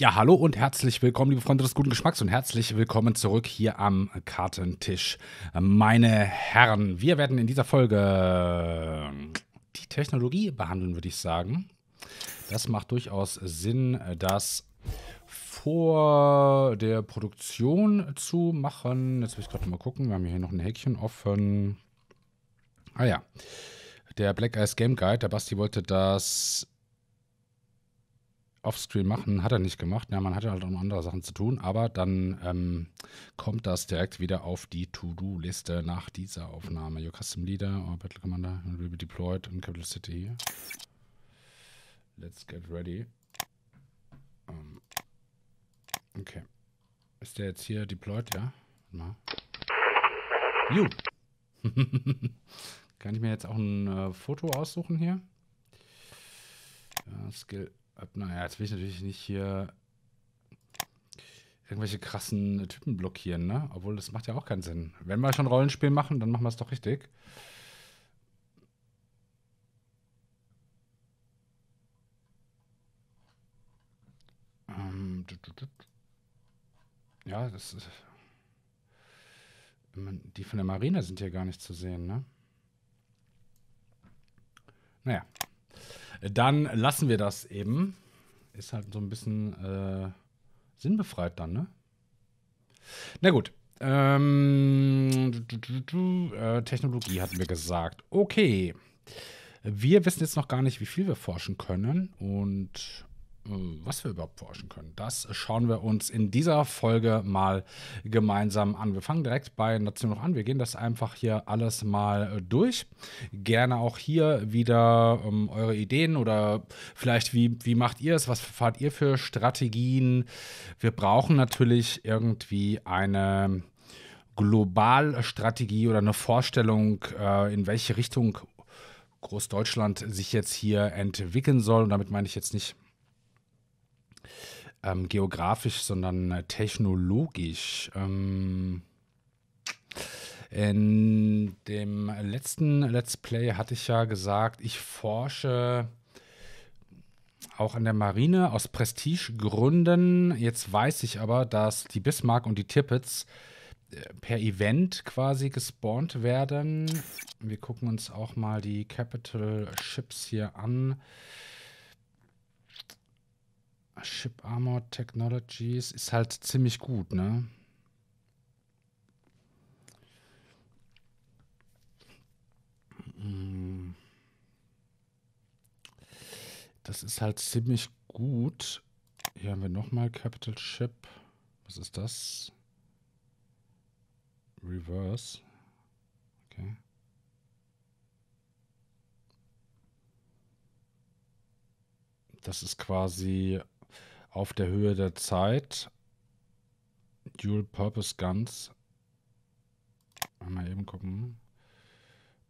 Ja, hallo und herzlich willkommen, liebe Freunde des guten Geschmacks und herzlich willkommen zurück hier am Kartentisch. Meine Herren, wir werden in dieser Folge ähm, die Technologie behandeln, würde ich sagen. Das macht durchaus Sinn, das vor der Produktion zu machen. Jetzt will ich gerade mal gucken, wir haben hier noch ein Häkchen offen. Ah ja. Der Black Eyes Game Guide, der Basti wollte das offscreen machen, hat er nicht gemacht. Ja, man hatte halt um andere Sachen zu tun, aber dann ähm, kommt das direkt wieder auf die To-Do-Liste nach dieser Aufnahme. Your Custom Leader or oh, Battle Commander will be deployed in Capital City. Let's get ready. Um, ähm, okay. Ist der jetzt hier deployed? Ja. Mal. You! Kann ich mir jetzt auch ein äh, Foto aussuchen hier? Ja, Skill naja, jetzt will ich natürlich nicht hier irgendwelche krassen Typen blockieren, ne? Obwohl, das macht ja auch keinen Sinn. Wenn wir schon Rollenspiel machen, dann machen wir es doch richtig. Ähm, ja, das ist. Die von der Marine sind hier gar nicht zu sehen, ne? Naja, dann lassen wir das eben. Ist halt so ein bisschen äh, sinnbefreit dann, ne? Na gut. Ähm, äh, Technologie hatten wir gesagt. Okay. Wir wissen jetzt noch gar nicht, wie viel wir forschen können. Und ähm, was wir überhaupt forschen können. Das schauen wir uns in dieser Folge mal gemeinsam an. Wir fangen direkt bei Nation noch an. Wir gehen das einfach hier alles mal durch. Gerne auch hier wieder ähm, eure Ideen oder vielleicht wie, wie macht ihr es? Was fahrt ihr für Strategien? Wir brauchen natürlich irgendwie eine Globalstrategie oder eine Vorstellung, äh, in welche Richtung Großdeutschland sich jetzt hier entwickeln soll. Und damit meine ich jetzt nicht ähm, geografisch, sondern äh, technologisch. Ähm, in dem letzten Let's Play hatte ich ja gesagt, ich forsche auch an der Marine aus Prestigegründen. Jetzt weiß ich aber, dass die Bismarck und die Tippets äh, per Event quasi gespawnt werden. Wir gucken uns auch mal die Capital Ships hier an. Ship Armor Technologies ist halt ziemlich gut, ne? Mm. Das ist halt ziemlich gut. Hier haben wir nochmal Capital Ship. Was ist das? Reverse. Okay. Das ist quasi auf der Höhe der Zeit. Dual Purpose Guns. Mal eben gucken.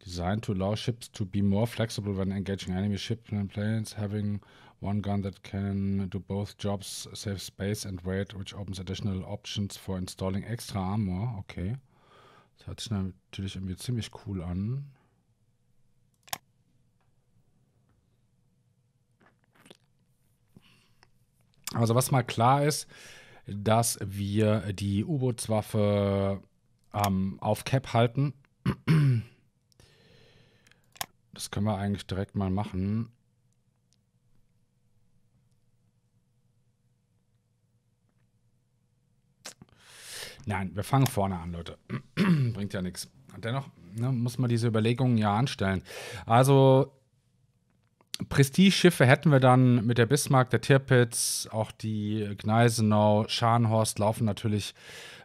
Designed to allow ships to be more flexible when engaging enemy ships and planes. Having one gun that can do both jobs, save space and weight, which opens additional options for installing extra armor. Okay. Das hört sich natürlich irgendwie ziemlich cool an. Also was mal klar ist, dass wir die U-Bootswaffe ähm, auf Cap halten. Das können wir eigentlich direkt mal machen. Nein, wir fangen vorne an, Leute. Bringt ja nichts. Dennoch ne, muss man diese Überlegungen ja anstellen. Also Prestigeschiffe hätten wir dann mit der Bismarck, der Tirpitz, auch die Gneisenau, Scharnhorst laufen natürlich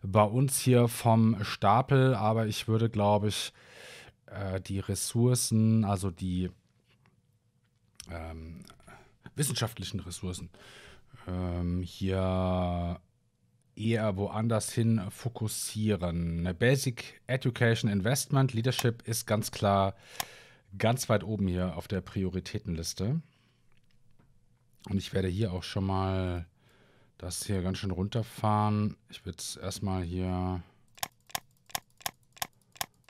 bei uns hier vom Stapel, aber ich würde, glaube ich, äh, die Ressourcen, also die ähm, wissenschaftlichen Ressourcen, ähm, hier eher woanders hin fokussieren. Basic Education Investment, Leadership ist ganz klar ganz weit oben hier auf der Prioritätenliste. Und ich werde hier auch schon mal das hier ganz schön runterfahren. Ich würde es erstmal hier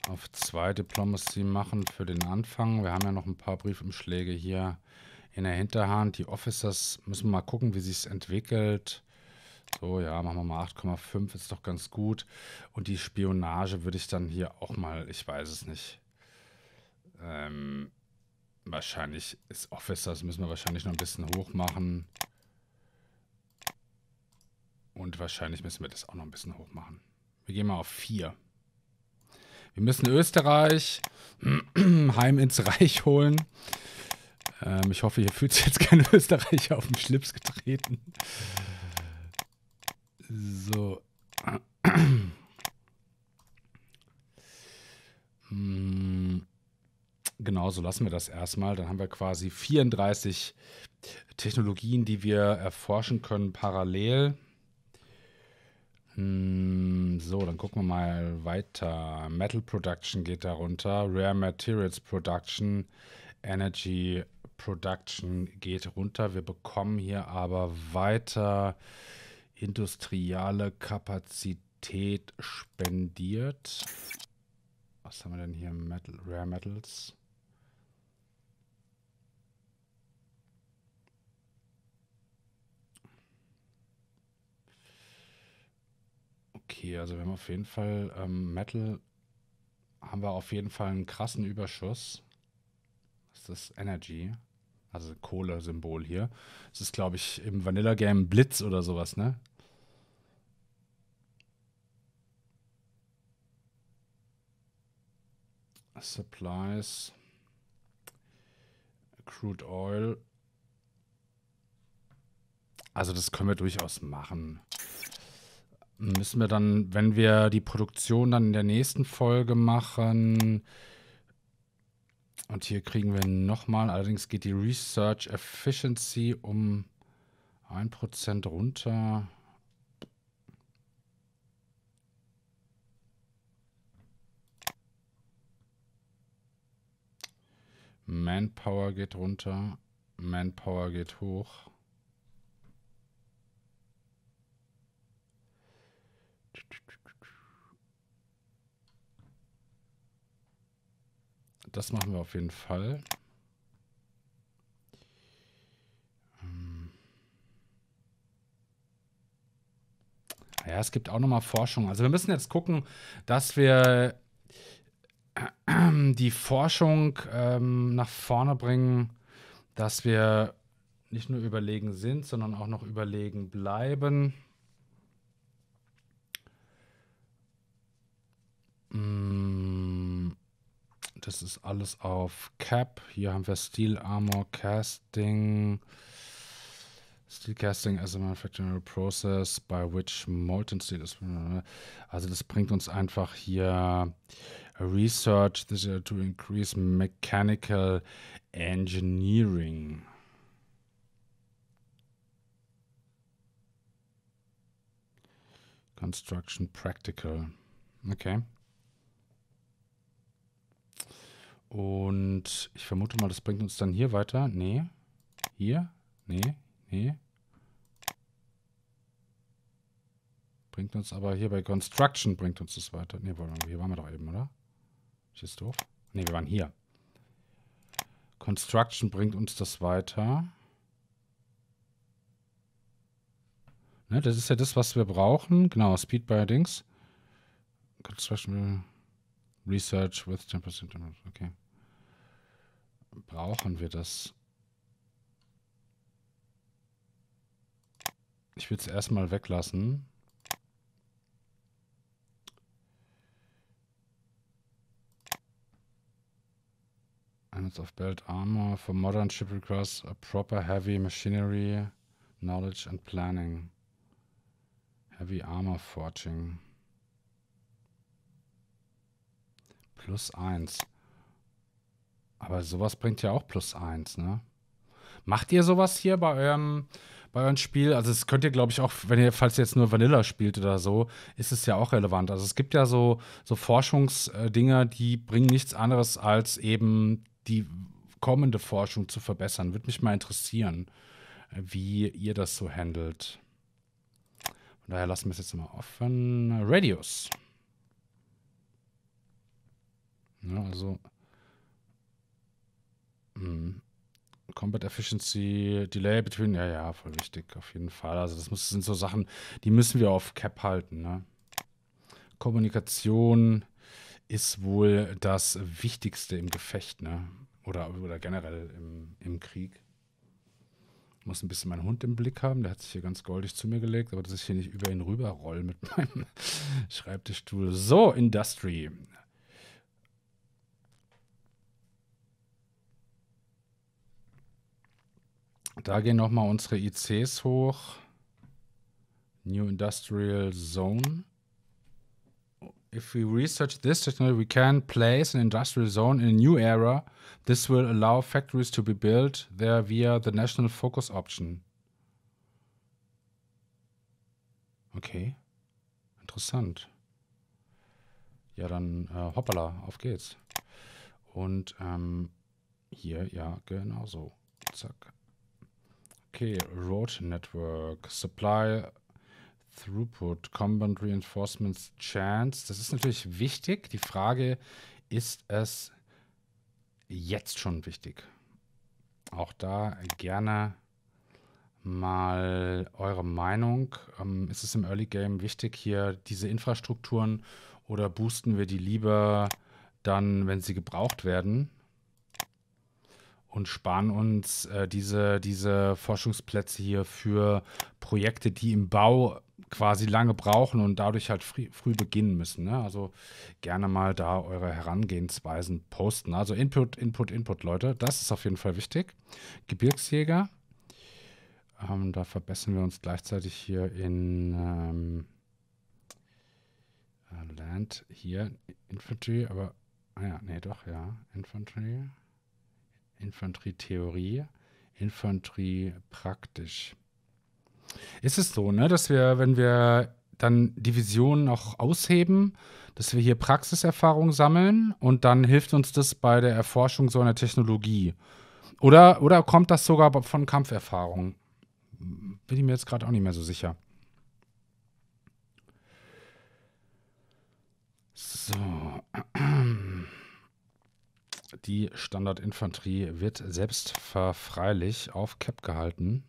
auf zwei Diplomacy machen für den Anfang. Wir haben ja noch ein paar Briefumschläge hier in der Hinterhand. Die Officers müssen wir mal gucken, wie sich es entwickelt. So, ja, machen wir mal 8,5, ist doch ganz gut. Und die Spionage würde ich dann hier auch mal, ich weiß es nicht. Ähm, wahrscheinlich ist Officers, müssen wir wahrscheinlich noch ein bisschen hoch machen. Und wahrscheinlich müssen wir das auch noch ein bisschen hoch machen. Wir gehen mal auf 4. Wir müssen Österreich heim ins Reich holen. Ähm, ich hoffe, hier fühlt sich jetzt kein Österreicher auf den Schlips getreten. So. hm. Genau, so lassen wir das erstmal. Dann haben wir quasi 34 Technologien, die wir erforschen können parallel. Hm, so, dann gucken wir mal weiter. Metal Production geht darunter, Rare Materials Production, Energy Production geht runter. Wir bekommen hier aber weiter industriale Kapazität spendiert. Was haben wir denn hier? Metal, Rare Metals. okay. Also wir haben auf jeden Fall ähm, Metal, haben wir auf jeden Fall einen krassen Überschuss. Das ist Energy, also Kohle-Symbol hier. Das ist, glaube ich, im Vanilla-Game Blitz oder sowas, ne? Supplies, Crude Oil. Also das können wir durchaus machen. Müssen wir dann, wenn wir die Produktion dann in der nächsten Folge machen. Und hier kriegen wir nochmal, allerdings geht die Research Efficiency um 1% runter. Manpower geht runter. Manpower geht hoch. das machen wir auf jeden Fall. Hm. Ja, es gibt auch nochmal Forschung. Also wir müssen jetzt gucken, dass wir die Forschung ähm, nach vorne bringen, dass wir nicht nur überlegen sind, sondern auch noch überlegen bleiben. Das ist alles auf Cap. Hier haben wir Steel Armor Casting. Steel Casting as a manufacturing process by which molten steel is. Also das bringt uns einfach hier Research this to increase mechanical engineering. Construction practical. Okay. Und ich vermute mal, das bringt uns dann hier weiter. Nee. Hier? Nee. Nee. Bringt uns aber hier bei Construction bringt uns das weiter. Nee, hier waren wir doch eben, oder? Ist das doof? Nee, wir waren hier. Construction bringt uns das weiter. Ne, das ist ja das, was wir brauchen. Genau, Speed by Dings. Construction Research with 10% Okay. Brauchen wir das? Ich will es erstmal weglassen. Elements of Belt Armor for modern ship requires a proper heavy machinery, knowledge and planning. Heavy armor forging. Plus 1. Aber sowas bringt ja auch plus 1, ne? Macht ihr sowas hier bei eurem, bei eurem Spiel? Also, es könnt ihr, glaube ich, auch, wenn ihr, falls ihr jetzt nur Vanilla spielt oder so, ist es ja auch relevant. Also, es gibt ja so, so Forschungsdinger, die bringen nichts anderes, als eben die kommende Forschung zu verbessern. Würde mich mal interessieren, wie ihr das so handelt. Von daher lassen wir es jetzt mal offen. Radius. Ja, ne, also mh. Hm, Combat Efficiency, Delay between, ja, ja, voll wichtig, auf jeden Fall. Also das muss, sind so Sachen, die müssen wir auf Cap halten. Ne? Kommunikation ist wohl das Wichtigste im Gefecht, ne? Oder, oder generell im, im Krieg. Ich muss ein bisschen meinen Hund im Blick haben, der hat sich hier ganz goldig zu mir gelegt, aber dass ich hier nicht über ihn rüberroll mit meinem Schreibtischstuhl. So, Industry. Da gehen nochmal unsere ICs hoch. New Industrial Zone. If we research this technology, we can place an industrial zone in a new era. This will allow factories to be built there via the national focus option. Okay. Interessant. Ja, dann äh, hoppala, auf geht's. Und ähm, hier, ja, genau so. Zack. Okay, Road Network, Supply, Throughput, Combat Reinforcements, Chance. Das ist natürlich wichtig. Die Frage, ist es jetzt schon wichtig? Auch da gerne mal eure Meinung. Ähm, ist es im Early Game wichtig, hier diese Infrastrukturen oder boosten wir die lieber dann, wenn sie gebraucht werden? und sparen uns äh, diese, diese Forschungsplätze hier für Projekte, die im Bau quasi lange brauchen und dadurch halt früh, früh beginnen müssen. Ne? Also gerne mal da eure Herangehensweisen posten. Also Input, Input, Input, Leute. Das ist auf jeden Fall wichtig. Gebirgsjäger. Ähm, da verbessern wir uns gleichzeitig hier in ähm, äh, Land, hier Infantry, aber, ah ja, nee, doch, ja, Infantry. Infanterietheorie, Infanterie praktisch. Ist es so, ne, dass wir, wenn wir dann Divisionen auch ausheben, dass wir hier Praxiserfahrung sammeln und dann hilft uns das bei der Erforschung so einer Technologie. Oder, oder kommt das sogar von Kampferfahrung? Bin ich mir jetzt gerade auch nicht mehr so sicher. So die Standardinfanterie wird selbstverfreilich auf Cap gehalten.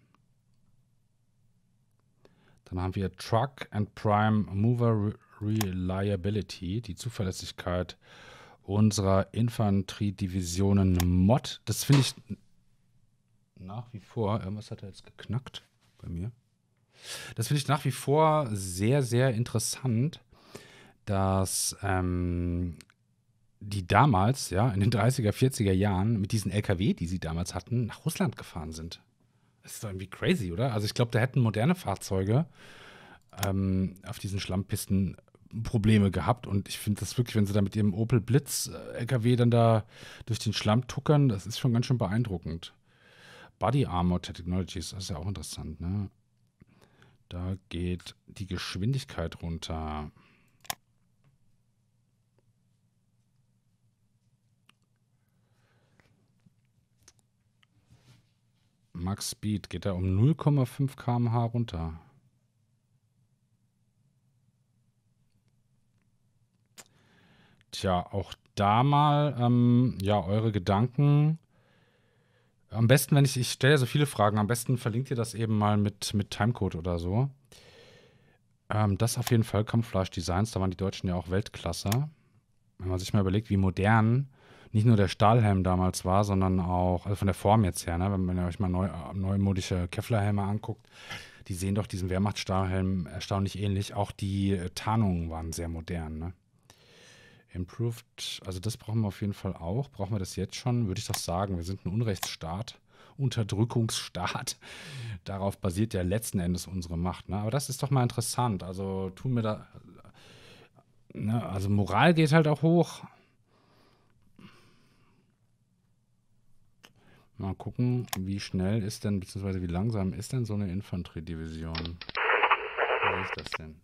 Dann haben wir Truck and Prime Mover Reliability, die Zuverlässigkeit unserer Infanteriedivisionen Mod. Das finde ich nach wie vor, irgendwas hat er jetzt geknackt bei mir. Das finde ich nach wie vor sehr, sehr interessant, dass ähm, die damals, ja, in den 30er, 40er Jahren mit diesen LKW, die sie damals hatten, nach Russland gefahren sind. Das ist doch irgendwie crazy, oder? Also ich glaube, da hätten moderne Fahrzeuge ähm, auf diesen Schlammpisten Probleme gehabt und ich finde das wirklich, wenn sie da mit ihrem Opel Blitz äh, LKW dann da durch den Schlamm tuckern, das ist schon ganz schön beeindruckend. Body Armor Technologies, das ist ja auch interessant, ne? Da geht die Geschwindigkeit runter. Max Speed geht da um 0,5 km/h runter. Tja, auch da mal, ähm, ja, eure Gedanken. Am besten, wenn ich, ich stelle ja so viele Fragen, am besten verlinkt ihr das eben mal mit, mit Timecode oder so. Ähm, das auf jeden Fall Camouflage Designs, da waren die Deutschen ja auch Weltklasse. Wenn man sich mal überlegt, wie modern nicht nur der Stahlhelm damals war, sondern auch, also von der Form jetzt her, ne? wenn man euch mal neu, neumodische Kevlar-Helme anguckt, die sehen doch diesen Wehrmacht-Stahlhelm erstaunlich ähnlich. Auch die Tarnungen waren sehr modern. Ne? Improved, also das brauchen wir auf jeden Fall auch. Brauchen wir das jetzt schon? Würde ich doch sagen. Wir sind ein Unrechtsstaat, Unterdrückungsstaat. Darauf basiert ja letzten Endes unsere Macht. Ne? Aber das ist doch mal interessant. Also tun wir da. Ne? Also Moral geht halt auch hoch. Mal gucken, wie schnell ist denn, beziehungsweise wie langsam ist denn so eine Infanteriedivision? Wie ist das denn?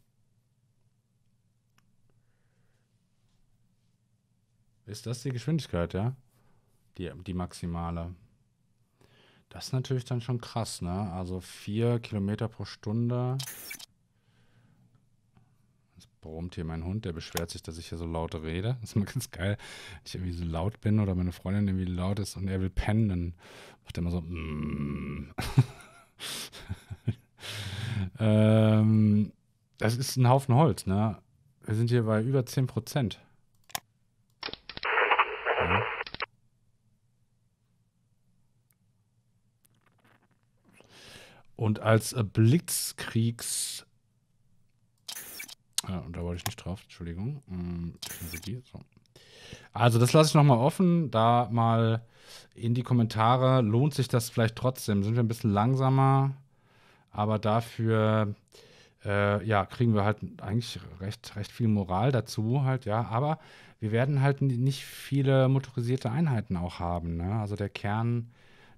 Ist das die Geschwindigkeit, ja? Die, die maximale. Das ist natürlich dann schon krass, ne? Also 4 Kilometer pro Stunde brummt hier mein Hund, der beschwert sich, dass ich hier so laut rede. Das ist immer ganz geil, wenn ich irgendwie so laut bin oder meine Freundin irgendwie laut ist und er will pennen, dann macht er immer so mm. ähm, das ist ein Haufen Holz, ne? Wir sind hier bei über 10 Prozent. Und als Blitzkriegs Ah, und da wollte ich nicht drauf, Entschuldigung. also, also das lasse ich nochmal offen. Da mal in die Kommentare. Lohnt sich das vielleicht trotzdem? Sind wir ein bisschen langsamer, aber dafür äh, ja, kriegen wir halt eigentlich recht, recht viel Moral dazu halt, ja. Aber wir werden halt nicht viele motorisierte Einheiten auch haben. Ne? Also der Kern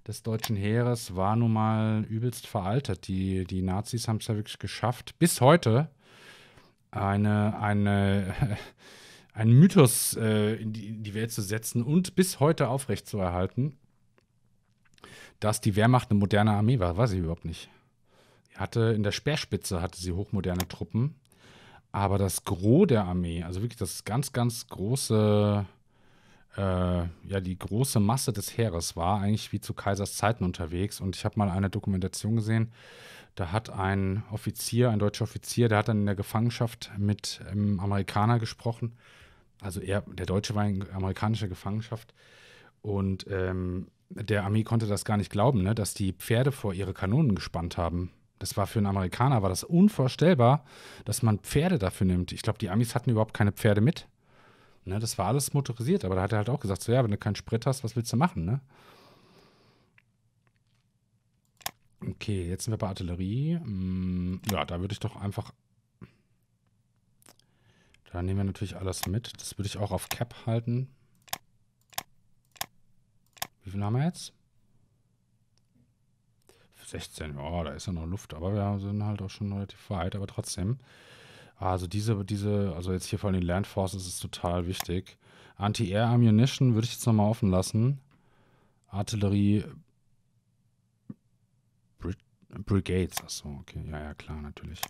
des deutschen Heeres war nun mal übelst veraltet. Die, die Nazis haben es ja wirklich geschafft, bis heute eine, eine, einen Mythos äh, in, die, in die Welt zu setzen und bis heute aufrechtzuerhalten, dass die Wehrmacht eine moderne Armee war, weiß ich überhaupt nicht. hatte in der Speerspitze hatte sie hochmoderne Truppen, aber das Gros der Armee, also wirklich das ganz, ganz große, äh, ja, die große Masse des Heeres war eigentlich wie zu Kaisers Zeiten unterwegs. Und ich habe mal eine Dokumentation gesehen, da hat ein Offizier, ein deutscher Offizier, der hat dann in der Gefangenschaft mit einem ähm, Amerikaner gesprochen. Also er, der Deutsche war in amerikanischer Gefangenschaft. Und ähm, der Armee konnte das gar nicht glauben, ne, dass die Pferde vor ihre Kanonen gespannt haben. Das war für einen Amerikaner, war das unvorstellbar, dass man Pferde dafür nimmt. Ich glaube, die Amis hatten überhaupt keine Pferde mit. Ne, das war alles motorisiert, aber da hat er halt auch gesagt, so ja, wenn du keinen Sprit hast, was willst du machen, ne? Okay, jetzt sind wir bei Artillerie. Mm, ja, da würde ich doch einfach... Da nehmen wir natürlich alles mit. Das würde ich auch auf Cap halten. Wie viel haben wir jetzt? 16, ja, da ist ja noch Luft, aber wir sind halt auch schon relativ weit, aber trotzdem. Also diese, diese, also jetzt hier vor allem die Land Forces ist total wichtig. Anti-Air Ammunition würde ich jetzt nochmal offen lassen. Artillerie Brigades, achso, okay. Ja, ja, klar, natürlich.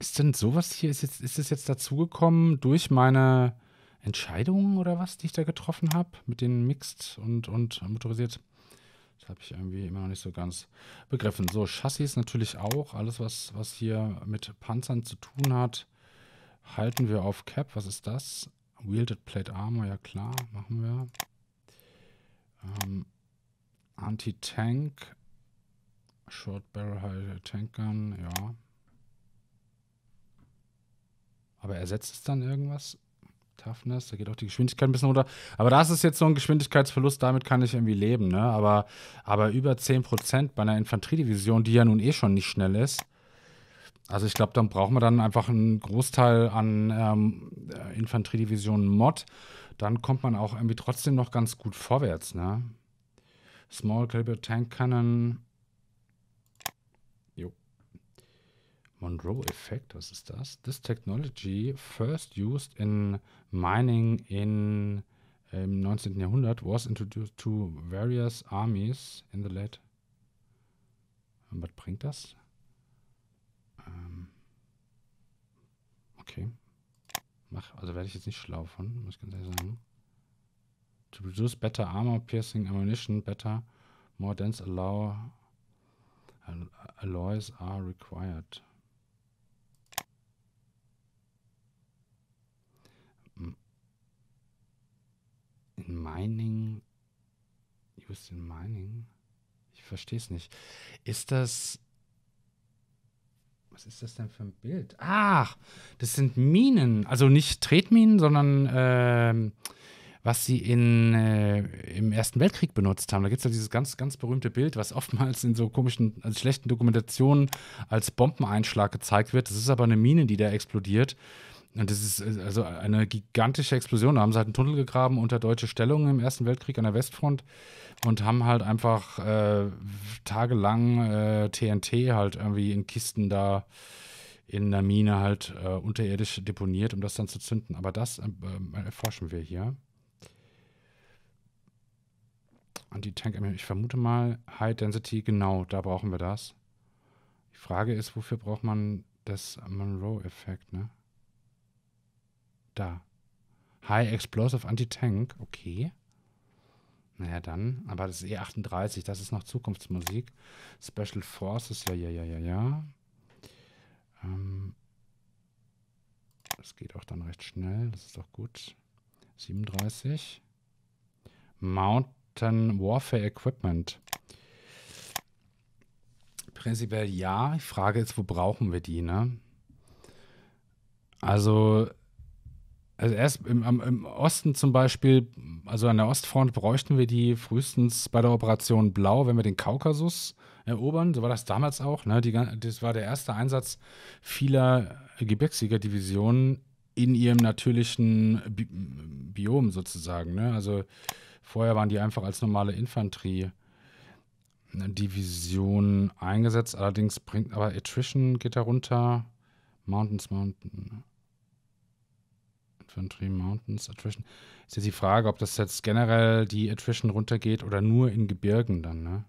Ist denn sowas hier, ist, jetzt, ist es jetzt dazugekommen durch meine Entscheidungen oder was, die ich da getroffen habe mit den Mixed und, und motorisiert? Das habe ich irgendwie immer noch nicht so ganz begriffen. So, Chassis natürlich auch. Alles, was, was hier mit Panzern zu tun hat, halten wir auf Cap. Was ist das? Wielded Plate Armor, ja klar, machen wir. Ähm, Anti-Tank. Short Barrel High Tank Gun, ja. Aber ersetzt es dann irgendwas? Toughness, da geht auch die Geschwindigkeit ein bisschen runter. Aber das ist jetzt so ein Geschwindigkeitsverlust, damit kann ich irgendwie leben, ne? Aber, aber über 10% bei einer Infanteriedivision, die ja nun eh schon nicht schnell ist. Also ich glaube, dann brauchen wir dann einfach einen Großteil an ähm, Infanteriedivisionen Mod dann kommt man auch irgendwie trotzdem noch ganz gut vorwärts. Ne? Small Caliber Tank Cannon. Jo. Monroe Effekt, was ist das? This technology first used in mining in im 19. Jahrhundert was introduced to various armies in the late. was bringt das? Ähm okay, mache. Also werde ich jetzt nicht schlau von, muss ich ganz ehrlich sagen. To produce better armor, piercing ammunition, better, more dense alloy, alloys are required. In Mining, used in Mining? Ich verstehe es nicht. Ist das was ist das denn für ein Bild? Ach, das sind Minen. Also nicht Tretminen, sondern ähm, was sie in, äh, im Ersten Weltkrieg benutzt haben. Da gibt es ja dieses ganz, ganz berühmte Bild, was oftmals in so komischen, also schlechten Dokumentationen als Bombeneinschlag gezeigt wird. Das ist aber eine Mine, die da explodiert. Und das ist äh, also eine gigantische Explosion. Da haben sie halt einen Tunnel gegraben unter deutsche Stellungen im Ersten Weltkrieg an der Westfront und haben halt einfach äh, tagelang äh, TNT halt irgendwie in Kisten da in der Mine halt äh, unterirdisch deponiert, um das dann zu zünden. Aber das äh, äh, erforschen wir hier. Und die tank ich vermute mal High Density, genau, da brauchen wir das. Die Frage ist, wofür braucht man das Monroe-Effekt, ne? da. High Explosive Anti-Tank, okay. Naja, dann. Aber das e ist E38, das ist noch Zukunftsmusik. Special Forces, ja, ja, ja, ja, ja. Ähm, das geht auch dann recht schnell, das ist doch gut. 37. Mountain Warfare Equipment. Prinzipiell ja. Die Frage ist, wo brauchen wir die, ne? Also, also erst im, im, Osten zum Beispiel, also an der Ostfront bräuchten wir die frühestens bei der Operation Blau, wenn wir den Kaukasus erobern. So war das damals auch. Ne? Die, das war der erste Einsatz vieler Gebirgsjägerdivisionen in ihrem natürlichen Bi Biom sozusagen. Ne? Also vorher waren die einfach als normale Infanterie. Division eingesetzt, allerdings bringt aber Attrition geht da runter. Mountains, Mountains. Country Mountains Attrition. Ist jetzt die Frage, ob das jetzt generell die Attrition runtergeht oder nur in Gebirgen dann, ne?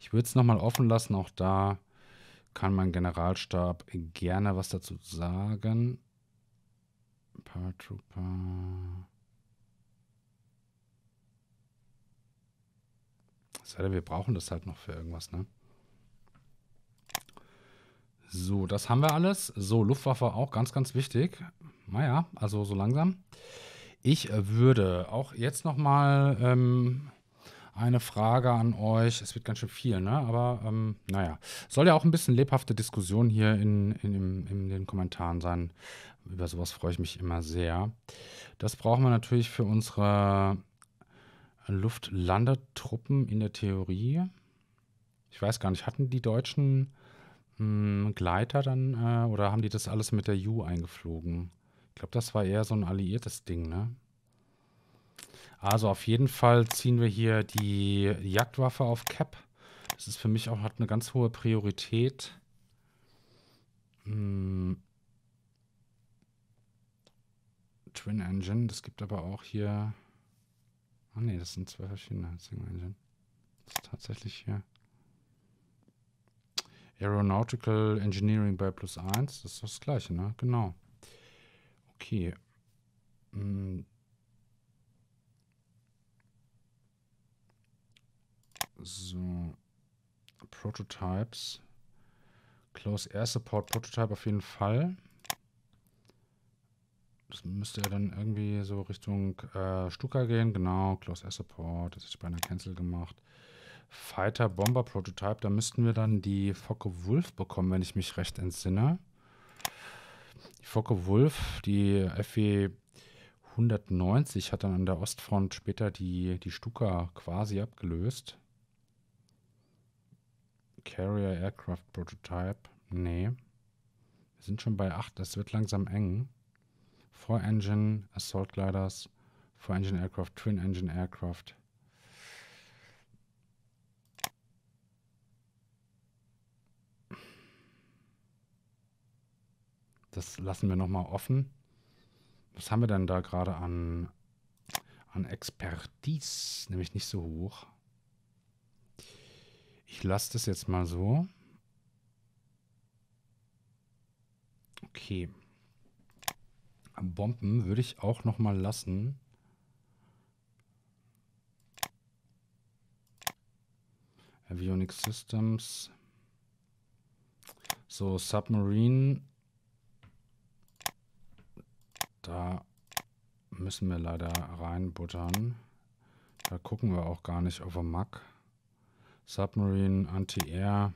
Ich würde es nochmal offen lassen, auch da kann mein Generalstab gerne was dazu sagen. Paratrooper. Sei wir brauchen das halt noch für irgendwas, ne? So, das haben wir alles. So, Luftwaffe auch ganz, ganz wichtig. Naja, also so langsam. Ich äh, würde auch jetzt noch mal ähm, eine Frage an euch. Es wird ganz schön viel, ne? Aber ähm, naja, soll ja auch ein bisschen lebhafte Diskussion hier in, in, in, in den Kommentaren sein. Über sowas freue ich mich immer sehr. Das brauchen wir natürlich für unsere Luftlandetruppen in der Theorie. Ich weiß gar nicht, hatten die Deutschen mh, hm, Gleiter dann äh, oder haben die das alles mit der U eingeflogen? glaube, das war eher so ein alliiertes Ding, ne? Also auf jeden Fall ziehen wir hier die Jagdwaffe auf Cap. Das ist für mich auch, hat eine ganz hohe Priorität. Hm. Twin Engine, das gibt aber auch hier... Ah ne, das sind zwei verschiedene Single Engine. Das ist tatsächlich hier... Aeronautical Engineering bei plus 1, das ist das gleiche, ne? Genau. Okay. Hm. So. Prototypes. Close Air Support Prototype auf jeden Fall. Das müsste ja dann irgendwie so Richtung äh, Stuka gehen. Genau, Close Air Support. Das ist bei einer Cancel gemacht. Fighter Bomber Prototype. Da müssten wir dann die Focke Wolf bekommen, wenn ich mich recht entsinne. Die Focke Wulf, die FW 190, hat dann an der Ostfront später die, die Stuka quasi abgelöst. Carrier Aircraft Prototype. Nee. Wir sind schon bei 8, das wird langsam eng. Four-Engine Assault Gliders, Four-Engine Aircraft, Twin-Engine Aircraft. Das lassen wir nochmal offen. Was haben wir denn da gerade an, an Expertise? Nämlich nicht so hoch. Ich lasse das jetzt mal so. Okay. Bomben würde ich auch nochmal lassen. Avionics Systems. So, Submarine da müssen wir leider reinbuttern. Da gucken wir auch gar nicht auf den Mac. Submarine, Anti-Air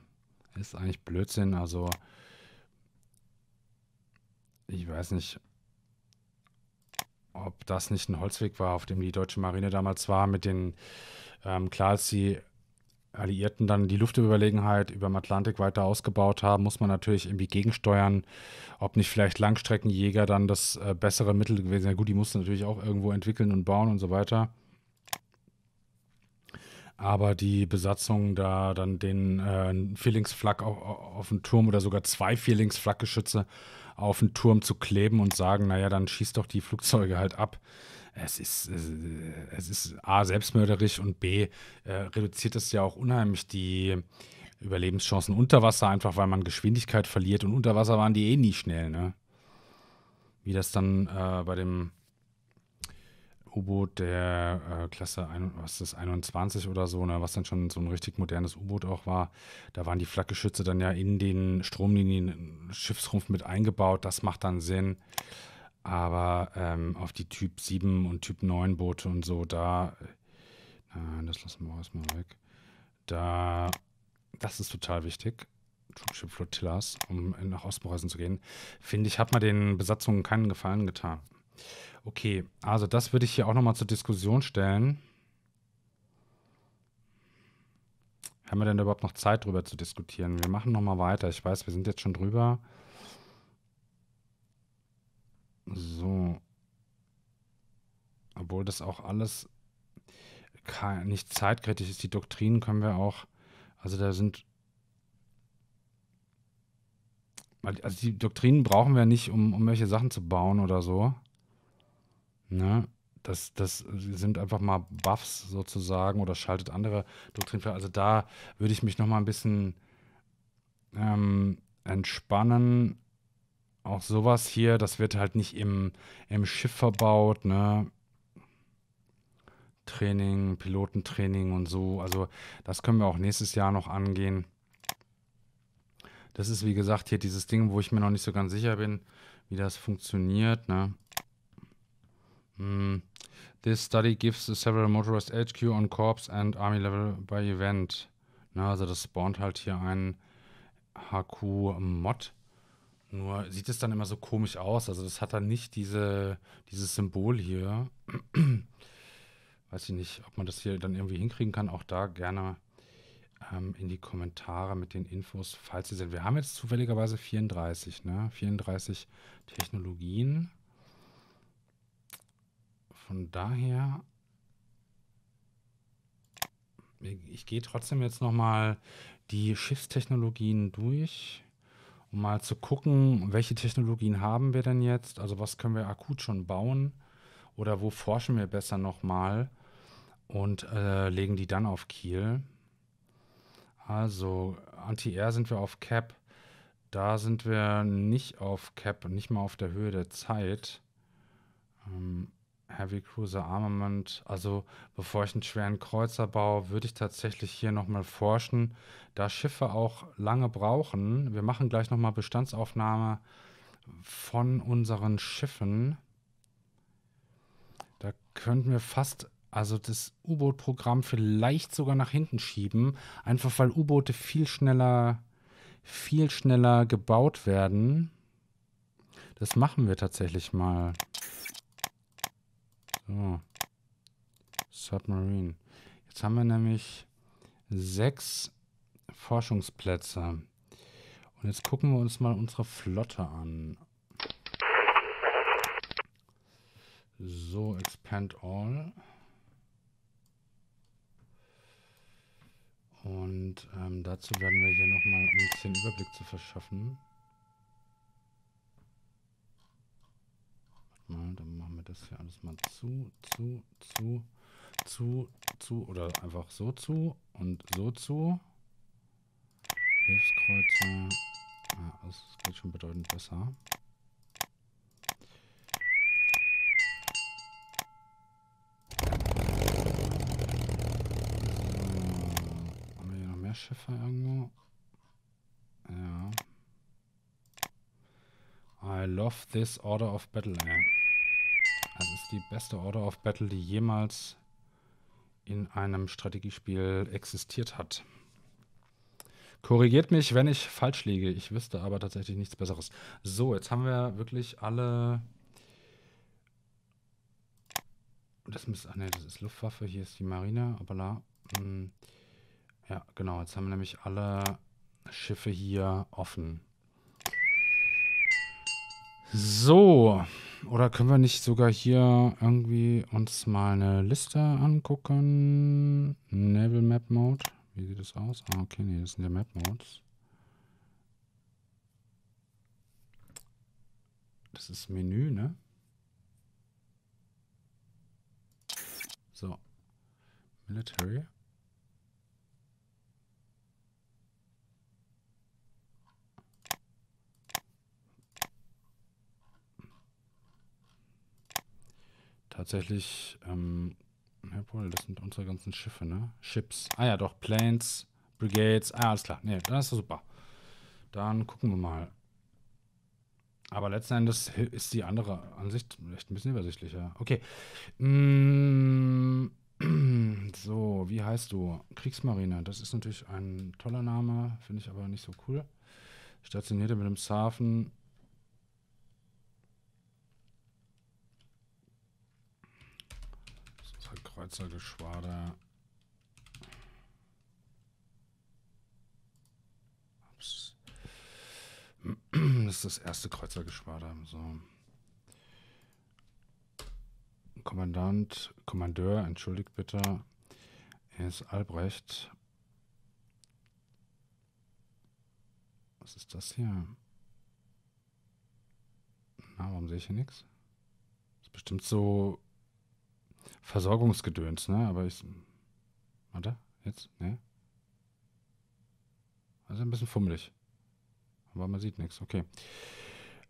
ist eigentlich Blödsinn. Also, ich weiß nicht, ob das nicht ein Holzweg war, auf dem die deutsche Marine damals war. Mit den, ähm, klar ist die Alliierten dann die Luftüberlegenheit über dem Atlantik weiter ausgebaut haben, muss man natürlich irgendwie gegensteuern, ob nicht vielleicht Langstreckenjäger dann das äh, bessere Mittel gewesen wäre. Gut, die mussten natürlich auch irgendwo entwickeln und bauen und so weiter. Aber die Besatzung da dann den äh, Vierlingsflak auf, auf den Turm oder sogar zwei Vierlingsflakgeschütze auf den Turm zu kleben und sagen, naja, dann schießt doch die Flugzeuge halt ab es ist, äh, es ist A, selbstmörderisch und B, äh, reduziert es ja auch unheimlich die Überlebenschancen unter Wasser, einfach weil man Geschwindigkeit verliert. Und unter Wasser waren die eh nie schnell, ne? Wie das dann äh, bei dem U-Boot der äh, Klasse ein, was ist, 21 oder so, ne, was dann schon so ein richtig modernes U-Boot auch war. Da waren die Flakgeschütze dann ja in den Stromlinien Schiffsrumpf mit eingebaut. Das macht dann Sinn. Aber ähm, auf die Typ 7 und Typ 9 Boote und so, da. Äh, Nein, das lassen wir erstmal weg. Da. Das ist total wichtig. Troopship Flotillas, um nach Osten reisen zu gehen. Finde ich, hat man den Besatzungen keinen Gefallen getan. Okay, also das würde ich hier auch nochmal zur Diskussion stellen. Haben wir denn überhaupt noch Zeit drüber zu diskutieren? Wir machen nochmal weiter. Ich weiß, wir sind jetzt schon drüber. So. Obwohl das auch alles nicht zeitkritisch ist. Die Doktrinen können wir auch, also da sind, also die Doktrinen brauchen wir nicht, um, um welche Sachen zu bauen oder so. Ne? Das, das sind einfach mal Buffs sozusagen oder schaltet andere Doktrinen. Also da würde ich mich noch mal ein bisschen ähm, entspannen auch sowas hier, das wird halt nicht im, im Schiff verbaut, ne? Training, Pilotentraining und so. Also das können wir auch nächstes Jahr noch angehen. Das ist wie gesagt hier dieses Ding, wo ich mir noch nicht so ganz sicher bin, wie das funktioniert. Ne? Mm. This study gives several motorized HQ on Corps and Army Level by Event. Na, also das spawnt halt hier ein HQ-Mod. Nur sieht es dann immer so komisch aus. Also das hat dann nicht diese, dieses Symbol hier. Weiß ich nicht, ob man das hier dann irgendwie hinkriegen kann. Auch da gerne ähm, in die Kommentare mit den Infos, falls sie sind. Wir haben jetzt zufälligerweise 34, ne? 34 Technologien. Von daher, ich gehe trotzdem jetzt nochmal die Schiffstechnologien durch mal zu gucken, welche Technologien haben wir denn jetzt? Also was können wir akut schon bauen? Oder wo forschen wir besser nochmal? Und äh, legen die dann auf Kiel. Also Anti-Air sind wir auf Cap. Da sind wir nicht auf Cap, nicht mal auf der Höhe der Zeit. Ähm, Heavy Cruiser Armament. Also bevor ich einen schweren Kreuzer baue, würde ich tatsächlich hier nochmal forschen, da Schiffe auch lange brauchen. Wir machen gleich nochmal Bestandsaufnahme von unseren Schiffen. Da könnten wir fast also das U-Boot-Programm vielleicht sogar nach hinten schieben, einfach weil U-Boote viel schneller, viel schneller gebaut werden. Das machen wir tatsächlich mal. So. Submarine. Jetzt haben wir nämlich sechs Forschungsplätze. Und jetzt gucken wir uns mal unsere Flotte an. So, Expand All. Und ähm, dazu werden wir hier nochmal, um uns den Überblick zu verschaffen, Na, dann machen wir das hier alles mal zu, zu, zu, zu, zu oder einfach so zu und so zu. Hilfskreuzer. Ja, das geht schon bedeutend besser. haben wir hier noch mehr Schiffe irgendwo? Ja, I love this Order of Battle. Ey. Das ist die beste Order of Battle, die jemals in einem Strategiespiel existiert hat. Korrigiert mich, wenn ich falsch liege. Ich wüsste aber tatsächlich nichts Besseres. So, jetzt haben wir wirklich alle. Das müsste. Ah, ne, das ist Luftwaffe. Hier ist die Marine. Hoppala. Hm. Ja, genau. Jetzt haben wir nämlich alle Schiffe hier offen. So, oder können wir nicht sogar hier irgendwie uns mal eine Liste angucken? Naval Map Mode. Wie sieht das aus? Ah, okay, nee, das sind ja Map Modes. Das ist Menü, ne? So. Military. tatsächlich, ähm, das sind unsere ganzen Schiffe, ne? Ships. Ah ja, doch, Planes, Brigades. Ah, alles klar. Nee, das ist super. Dann gucken wir mal. Aber letzten Endes ist die andere Ansicht echt ein bisschen übersichtlicher. Okay. Mm. so, wie heißt du? Kriegsmarine. Das ist natürlich ein toller Name, finde ich aber nicht so cool. Stationierte mit dem Hafen Kreuzergeschwader. Ups. Das ist das erste Kreuzergeschwader. So. Kommandant, Kommandeur, entschuldigt bitte. Er ist Albrecht. Was ist das hier? Na, warum sehe ich hier nichts? Ist bestimmt so Versorgungsgedöns, ne? Aber ich. Warte, jetzt? Ne? Also ein bisschen fummelig. Aber man sieht nichts, okay.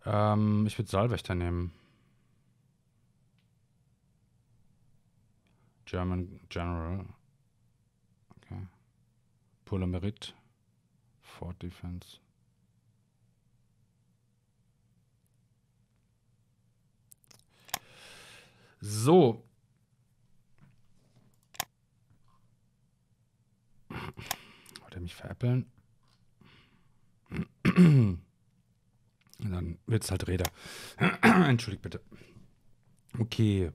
Ähm, ich würde Saalwächter nehmen. German General. Okay. Polymerit. Fort Defense. So, Wollte mich veräppeln? Dann wird es halt Räder. Entschuldigt bitte. Okay.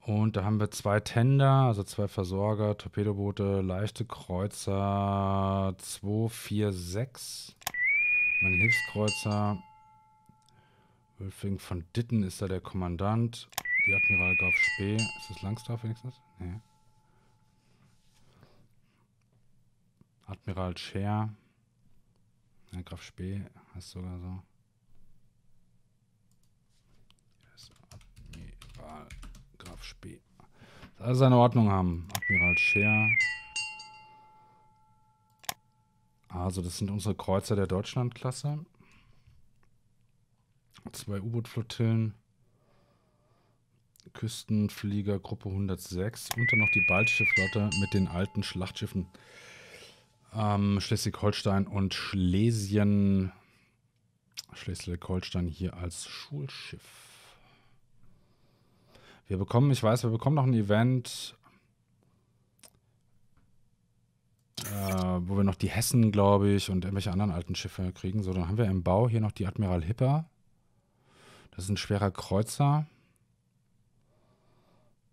Und da haben wir zwei Tender, also zwei Versorger, Torpedoboote, leichte Kreuzer 246. Mein Hilfskreuzer. Wülfing von Ditten ist da der Kommandant. Die Admiral Graf Spee. Ist das Langsdorf wenigstens? Nee. Admiral Scheer. Ja, Graf Spee heißt sogar so. Admiral Graf Spee. Das alles in Ordnung haben. Admiral Scheer. Also, das sind unsere Kreuzer der Deutschlandklasse. Zwei U-Boot-Flottillen. Küstenfliegergruppe 106 und dann noch die Baltische Flotte mit den alten Schlachtschiffen ähm, Schleswig-Holstein und Schlesien. Schleswig-Holstein hier als Schulschiff. Wir bekommen, ich weiß, wir bekommen noch ein Event, äh, wo wir noch die Hessen, glaube ich, und irgendwelche anderen alten Schiffe kriegen. So, dann haben wir im Bau hier noch die Admiral Hipper. Das ist ein schwerer Kreuzer.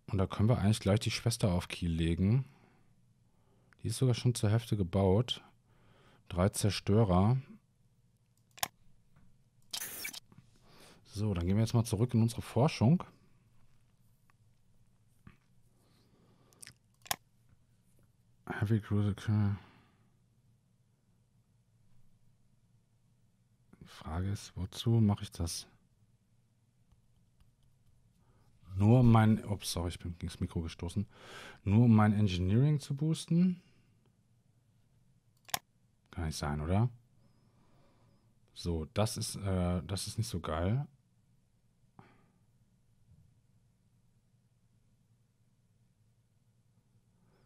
Und da können wir eigentlich gleich die Schwester auf Kiel legen. Die ist sogar schon zur Hälfte gebaut. Drei Zerstörer. So, dann gehen wir jetzt mal zurück in unsere Forschung. Heavy Cruiser. Die Frage ist, wozu mache ich das? Nur um mein... Ups, sorry, ich bin gegen das Mikro gestoßen. Nur um mein Engineering zu boosten. Kann nicht sein, oder? So, das ist, äh, das ist nicht so geil.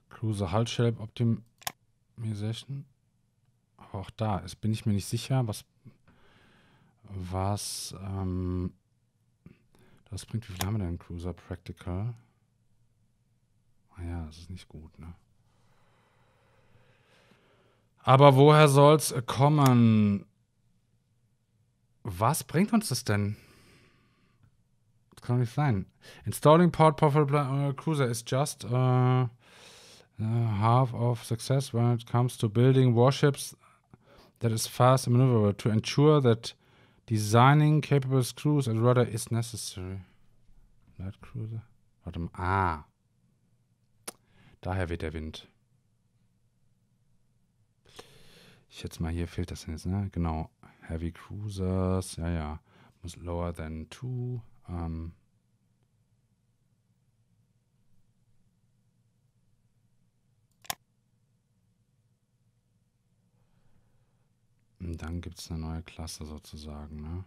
Cruiser Haltschelb Optimization. auch da ist, bin ich mir nicht sicher, was, was, ähm, das bringt. Wie viel haben wir denn Cruiser Practical? Naja, ah das ist nicht gut, ne? Aber woher soll's kommen? Was bringt uns das denn? Das kann nicht sein. Installing Port Profitable äh, Cruiser is just uh, half of success when it comes to building warships that is fast and maneuverable to ensure that designing capable screws and rudder is necessary. Light Cruiser. Warte mal. Ah. Daher weht der Wind. Ich schätze mal, hier fehlt das jetzt, ne? Genau. Heavy Cruisers, ja, ja. Muss lower than two. Ähm. Und dann gibt es eine neue Klasse sozusagen, ne?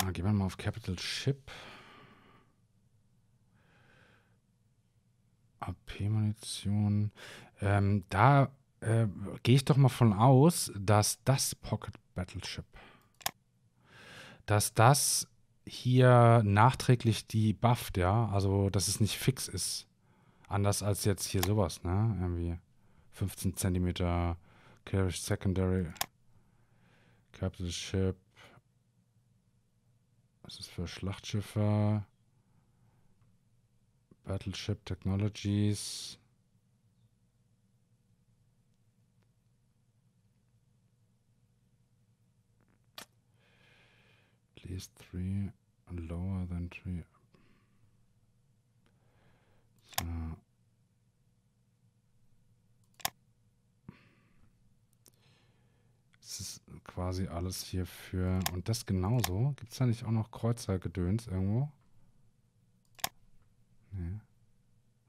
Ah, gehen wir mal auf Capital Ship. AP-Munition. Ähm, da äh, gehe ich doch mal von aus, dass das Pocket Battleship, dass das hier nachträglich die bufft, ja. Also, dass es nicht fix ist. Anders als jetzt hier sowas, ne? Irgendwie 15 cm Carriage Secondary Capital Ship. Was ist für Schlachtschiffe? Battleship Technologies. At least three lower than three. So. Es ist quasi alles hierfür. Und das genauso. Gibt es da nicht auch noch Kreuzergedöns irgendwo? Nee.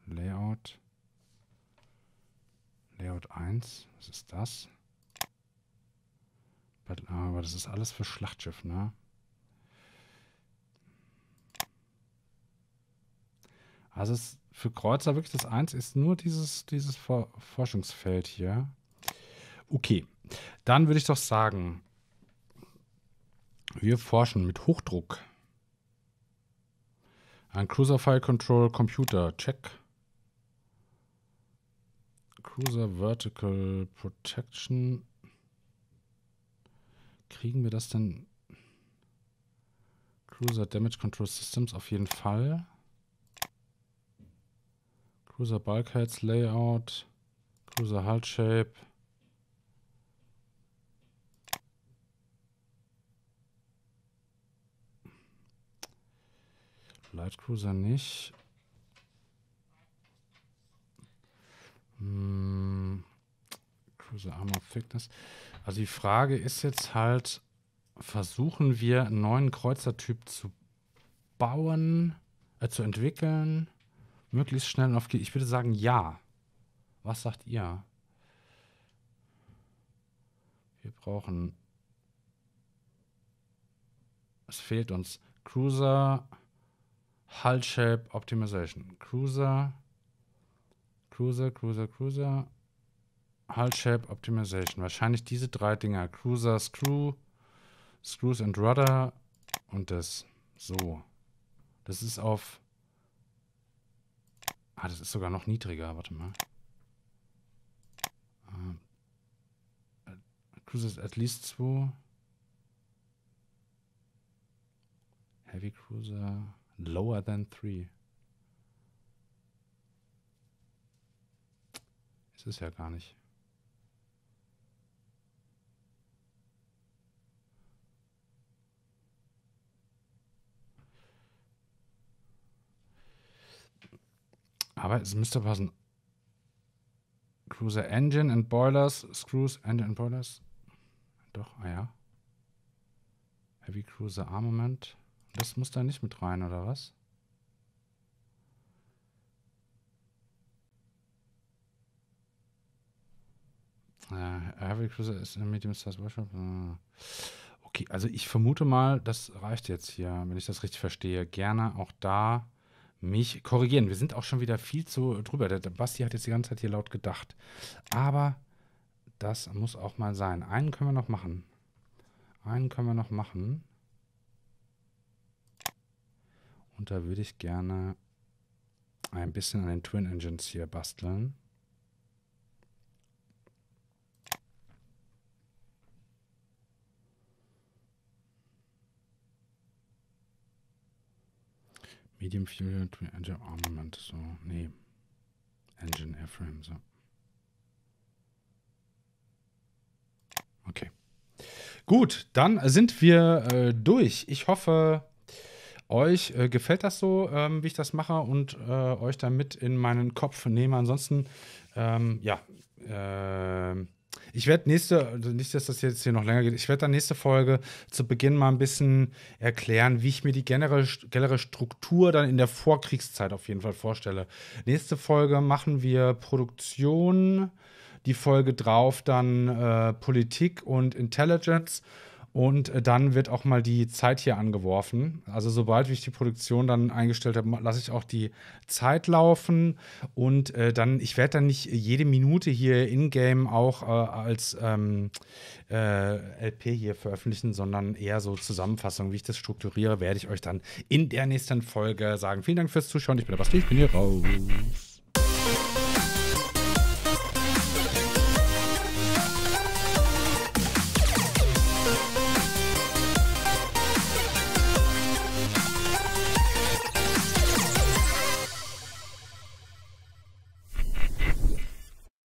Layout. Layout 1. Was ist das? Ah, aber das ist alles für Schlachtschiff, ne? Also es, für Kreuzer wirklich das 1 ist nur dieses, dieses For Forschungsfeld hier. Okay, dann würde ich doch sagen, wir forschen mit Hochdruck. Ein Cruiser File Control Computer. Check. Cruiser Vertical Protection. Kriegen wir das denn? Cruiser Damage Control Systems auf jeden Fall. Cruiser Bulkheads Layout. Cruiser Hull Shape. Light Cruiser nicht. Hm. Cruiser Armor Fitness. Also die Frage ist jetzt halt, versuchen wir einen neuen Kreuzertyp zu bauen, äh, zu entwickeln, möglichst schnell und auf Ich würde sagen, ja. Was sagt ihr? Wir brauchen. Es fehlt uns Cruiser. Hull Shape Optimization. Cruiser. Cruiser, Cruiser, Cruiser. Hull Shape Optimization. Wahrscheinlich diese drei Dinger. Cruiser, Screw, Screws and Rudder und das. So. Das ist auf... Ah, das ist sogar noch niedriger. Warte mal. Ähm, ah, Cruises at least 2. Heavy Cruiser. Lower than three. Ist es ja gar nicht. Aber es müsste passen. Cruiser Engine and Boilers, Screws Engine and Boilers. Doch, ah ja. Heavy Cruiser Armament. Das muss da nicht mit rein, oder was? Heavy Cruiser ist ein Medium Size Workshop. Ah. Okay, also ich vermute mal, das reicht jetzt hier, wenn ich das richtig verstehe. Gerne auch da mich korrigieren. Wir sind auch schon wieder viel zu drüber. Der Basti hat jetzt die ganze Zeit hier laut gedacht. Aber das muss auch mal sein. Einen können wir noch machen. Einen können wir noch machen. Und da würde ich gerne ein bisschen an den Twin Engines hier basteln. Medium Fuel Twin Engine Armament, so, nee. Engine Airframe, so. Okay. Gut, dann sind wir äh, durch. Ich hoffe, euch äh, gefällt das so, ähm, wie ich das mache und äh, euch damit in meinen Kopf nehme. Ansonsten, ähm, ja, äh, ich werde nächste, also nicht, dass das jetzt hier noch länger geht, ich werde dann nächste Folge zu Beginn mal ein bisschen erklären, wie ich mir die generelle, generelle Struktur dann in der Vorkriegszeit auf jeden Fall vorstelle. Nächste Folge machen wir Produktion, die Folge drauf dann äh, Politik und Intelligence und äh, dann wird auch mal die Zeit hier angeworfen. Also sobald ich die Produktion dann eingestellt habe, lasse ich auch die Zeit laufen. Und äh, dann, ich werde dann nicht jede Minute hier in-game auch äh, als ähm, äh, LP hier veröffentlichen, sondern eher so Zusammenfassung, wie ich das strukturiere, werde ich euch dann in der nächsten Folge sagen. Vielen Dank fürs Zuschauen. Ich bin der Basti, ich bin hier raus.